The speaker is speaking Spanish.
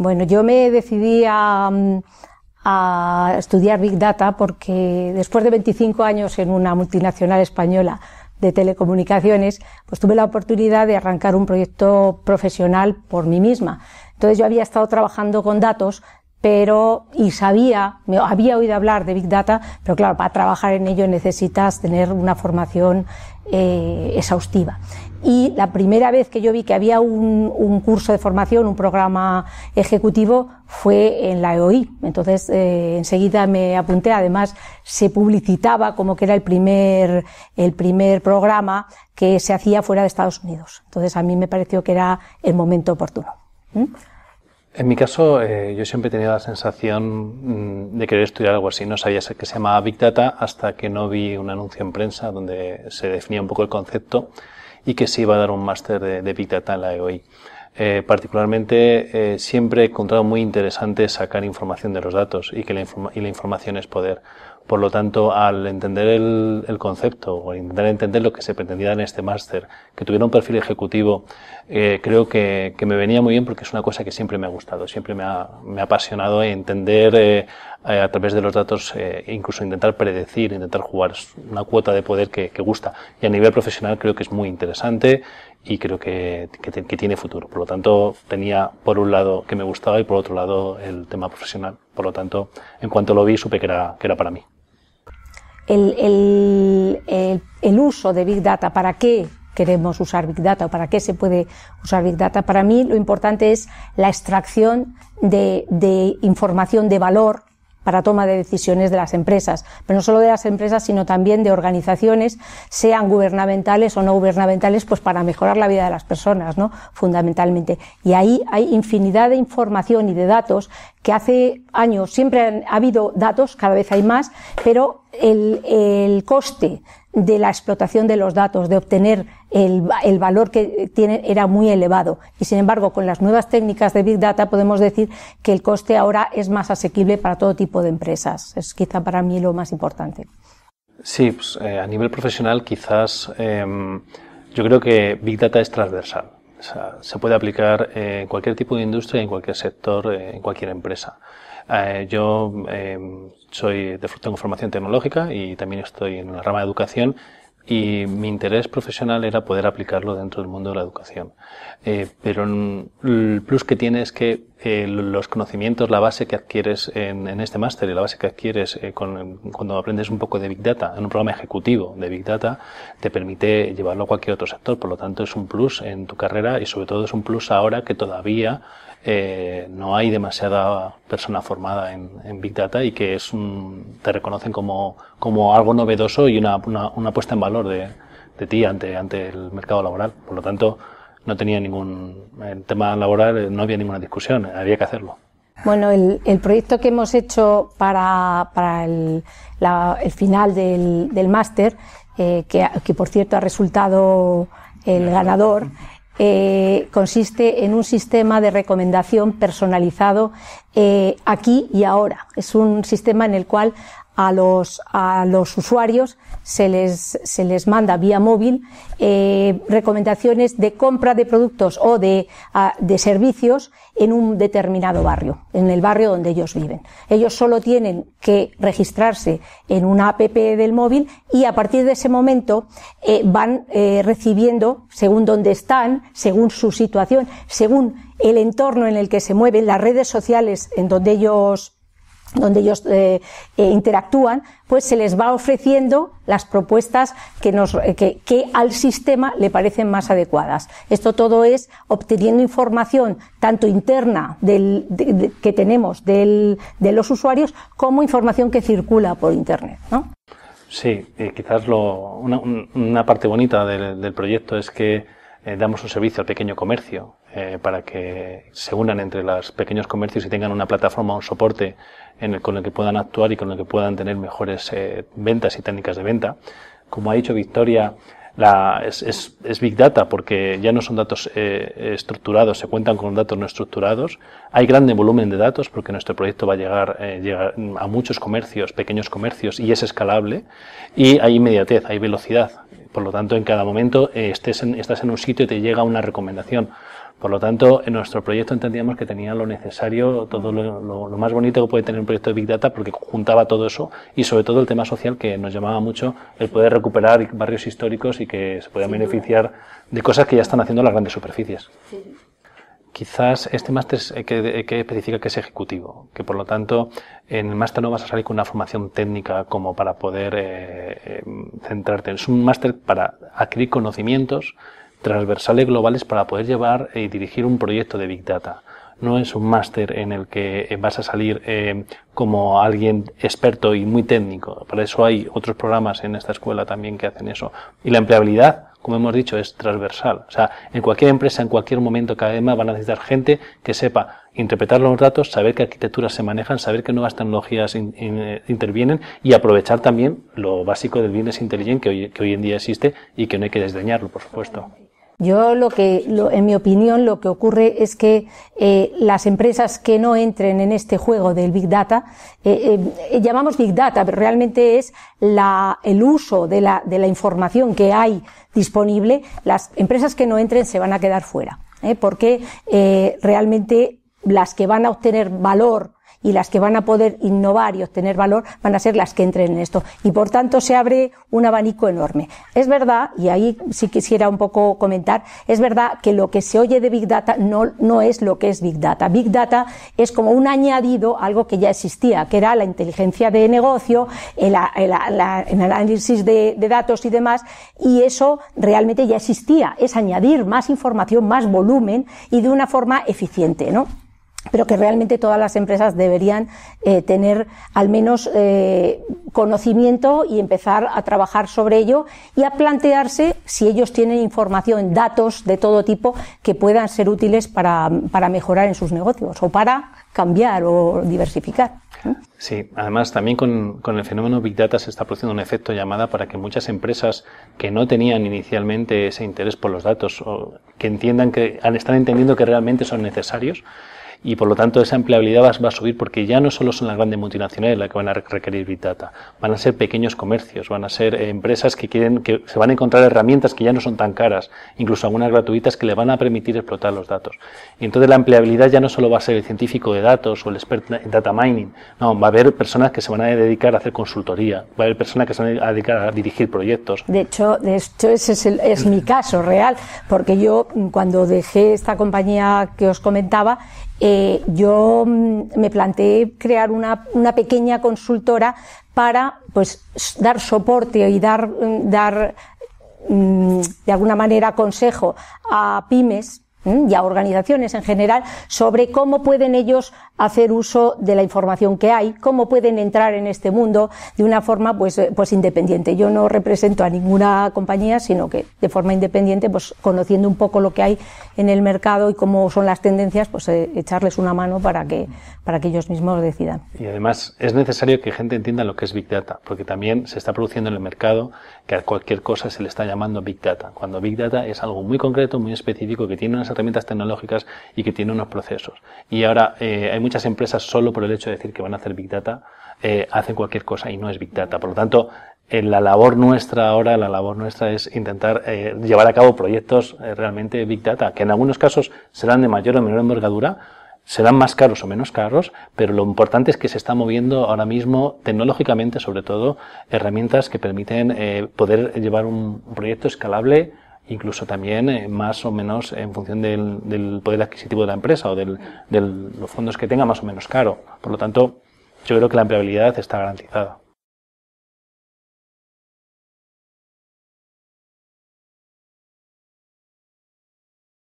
Bueno, yo me decidí mm, a, estudiar Big Data porque después de 25 años en una multinacional española de telecomunicaciones, pues tuve la oportunidad de arrancar un proyecto profesional por mí misma. Entonces yo había estado trabajando con datos, pero y sabía, había oído hablar de Big Data, pero claro, para trabajar en ello necesitas tener una formación eh, exhaustiva. Y la primera vez que yo vi que había un, curso de formación, un programa ejecutivo, fue en la EOI. Entonces, eh, enseguida me apunté. Además, se publicitaba como que era el primer, el primer programa que se hacía fuera de Estados Unidos. Entonces, a mí me pareció que era el momento oportuno. ¿Mm? En mi caso, eh, yo siempre he tenido la sensación mm, de querer estudiar algo así. No sabía que se llamaba Big Data hasta que no vi un anuncio en prensa donde se definía un poco el concepto y que se iba a dar un máster de, de Big Data en la EOI. Eh, particularmente eh, siempre he encontrado muy interesante sacar información de los datos y que la, información es poder. Por lo tanto, al entender el, concepto o intentar entender lo que se pretendía en este máster, que tuviera un perfil ejecutivo, eh, creo que, que, me venía muy bien porque es una cosa que siempre me ha gustado, siempre me ha, me ha apasionado entender a través de los datos, incluso intentar predecir, intentar jugar. una cuota de poder que, que gusta. Y a nivel profesional creo que es muy interesante y creo que, que, tiene futuro. Por lo tanto, tenía por un lado que me gustaba y por otro lado el tema profesional. Por lo tanto, en cuanto lo vi, supe que era, que era para mí. El, el, el, uso de Big Data, ¿para qué queremos usar Big Data para qué se puede usar Big Data? Para mí lo importante es la extracción de, de información de valor para toma de decisiones de las empresas, pero no solo de las empresas, sino también de organizaciones, sean gubernamentales o no gubernamentales, pues para mejorar la vida de las personas, ¿no? Fundamentalmente. Y ahí hay infinidad de información y de datos que hace años siempre ha habido datos, cada vez hay más, pero el, coste de la explotación de los datos, de obtener el, valor que tiene era muy elevado. Y sin embargo, con las nuevas técnicas de Big Data podemos decir que el coste ahora es más asequible para todo tipo de empresas. Es quizá para mí lo más importante. Sí, pues, eh, a nivel profesional quizás em, yo creo que Big Data es transversal. O sea, se puede aplicar en cualquier tipo de industria, en cualquier sector, eh, en cualquier empresa. Eh, yo eh, soy, de formación tecnológica y también estoy en la rama de educación y mi interés profesional era poder aplicarlo dentro del mundo de la educación. Eh, pero el plus que tiene es que eh, los conocimientos, la base que adquieres en, este máster y la base que adquieres eh, cuando aprendes un poco de Big Data en un programa ejecutivo de Big Data, te permite llevarlo a cualquier otro sector. Por lo tanto, es un plus en tu carrera y sobre todo es un plus ahora que todavía eh, no hay demasiada persona formada en, Big Data y que es te reconocen como, algo novedoso y una, puesta en valor de, ti ante, ante el mercado laboral. Por lo tanto, no tenía ningún eh, tema laboral, eh, no había ninguna discusión, eh, había que hacerlo. Bueno, el, proyecto que hemos hecho para, el, final del, del máster, que, que por cierto ha resultado el ganador, consiste en un sistema de recomendación personalizado aquí y ahora. Es un sistema en el cual a los, a los usuarios se les, se les manda vía móvil eh, recomendaciones de compra de productos o de, ah, de servicios en un determinado barrio, en el barrio donde ellos viven. Ellos solo tienen que registrarse en una app del móvil y a partir de ese momento eh, van eh, recibiendo, según donde están, según su situación, según el entorno en el que se mueven, las redes sociales en donde ellos donde ellos eh, eh, interactúan, pues se les va ofreciendo las propuestas eh, que, al sistema le parecen más adecuadas. Esto todo es obteniendo información tanto interna que tenemos de los usuarios como información que circula por Internet. ¿no? Sí, quizás lo, una, parte bonita del, proyecto es que damos un servicio al pequeño comercio eh, para que se unan entre los pequeños comercios y tengan una plataforma, un soporte en el, con el que puedan actuar y con el que puedan tener mejores eh, ventas y técnicas de venta. Como ha dicho Victoria, la, es, Big Data porque ya no son datos eh, estructurados, se cuentan con datos no estructurados. Hay grande volumen de datos porque nuestro proyecto va a llegar, llegar a muchos comercios, pequeños comercios y es escalable. Y hay inmediatez, hay velocidad por lo tanto, en cada momento eh, estés estás en un sitio y te llega una recomendación. Por lo tanto, en nuestro proyecto entendíamos que tenía lo necesario, todo lo, más bonito que puede tener un proyecto de Big Data, porque juntaba todo eso y sobre todo el tema social que nos llamaba mucho el poder recuperar barrios históricos y que se puedan beneficiar de cosas que ya están haciendo las grandes superficies quizás este máster que, que, especifica que es ejecutivo, que por lo tanto en el máster no vas a salir con una formación técnica como para poder eh, em, centrarte. Es un máster para adquirir conocimientos transversales globales para poder llevar y dirigir un proyecto de Big Data. No es un máster en el que eh, vas a salir em, como alguien experto y muy técnico. Para eso hay otros programas en esta escuela también que hacen eso. Y la empleabilidad, como hemos dicho, es transversal. O sea, en cualquier empresa, en cualquier momento, cada vez más van a necesitar gente que sepa interpretar los datos, saber qué arquitecturas se manejan, saber qué nuevas tecnologías eh, intervienen y aprovechar también lo básico del business inteligente que que hoy en día existe y que no hay que desdeñarlo, por supuesto. Yo lo que, en mi opinión, lo que ocurre es que eh, las empresas que no entren en este juego del Big Data, eh, eh, eh, llamamos Big Data, pero realmente es la, el uso de la, de la información que hay disponible, las empresas que no entren se van a quedar fuera, porque realmente las que van a obtener valor y las que van a poder innovar y obtener valor van a ser las que entren en esto. Y por tanto se abre un abanico enorme. Es verdad, y ahí sí quisiera un poco comentar, es verdad que lo que se oye de Big Data no, no es lo que es Big Data. Big Data es como un añadido a algo que ya existía, que era la inteligencia de negocio, el, análisis de, de datos y demás, y eso realmente ya existía. Es añadir más información, más volumen y de una forma eficiente, ¿no? pero que realmente todas las empresas deberían eh, tener al menos eh, conocimiento y empezar a trabajar sobre ello y a plantearse si ellos tienen información, datos de todo tipo que puedan ser útiles para, mejorar en sus negocios o para cambiar o diversificar. Sí, además también con, con, el fenómeno Big Data se está produciendo un efecto llamada para que muchas empresas que no tenían inicialmente ese interés por los datos o que entiendan que están entendiendo que realmente son necesarios, y por lo tanto esa empleabilidad va, a subir porque ya no solo son las grandes multinacionales las que van a requerir Big Data, van a ser pequeños comercios, van a ser empresas que quieren, que se van a encontrar herramientas que ya no son tan caras, incluso algunas gratuitas que le van a permitir explotar los datos. Y entonces la empleabilidad ya no solo va a ser el científico de datos o el experto en data mining, no, va a haber personas que se van a dedicar a hacer consultoría, va a haber personas que se van a dedicar a dirigir proyectos. De hecho, de hecho ese es, es mi caso real, porque yo mm, cuando dejé esta compañía que os comentaba, eh, yo mm, me planteé crear una, una pequeña consultora para pues, dar soporte y dar, mm, dar mm, de alguna manera consejo a pymes ¿eh? y a organizaciones en general sobre cómo pueden ellos hacer uso de la información que hay, cómo pueden entrar en este mundo de una forma pues, eh, pues independiente. Yo no represento a ninguna compañía, sino que de forma independiente, pues conociendo un poco lo que hay en el mercado y cómo son las tendencias, pues eh, echarles una mano para que, para que ellos mismos decidan. Y además es necesario que gente entienda lo que es Big Data, porque también se está produciendo en el mercado que a cualquier cosa se le está llamando Big Data, cuando Big Data es algo muy concreto, muy específico, que tiene unas herramientas tecnológicas y que tiene unos procesos. Y ahora eh, hay muchas empresas solo por el hecho de decir que van a hacer Big Data, eh, hacen cualquier cosa y no es Big Data. Por lo tanto, en eh, la labor nuestra ahora, la labor nuestra es intentar llevar a cabo proyectos realmente Big Data, que en algunos casos serán de mayor o menor envergadura, serán más caros o menos caros, pero lo importante es que se está moviendo ahora mismo tecnológicamente, sobre todo, herramientas que permiten poder llevar un proyecto escalable incluso también eh, más o menos en función del, del, poder adquisitivo de la empresa o de los fondos que tenga, más o menos caro. Por lo tanto, yo creo que la empleabilidad está garantizada.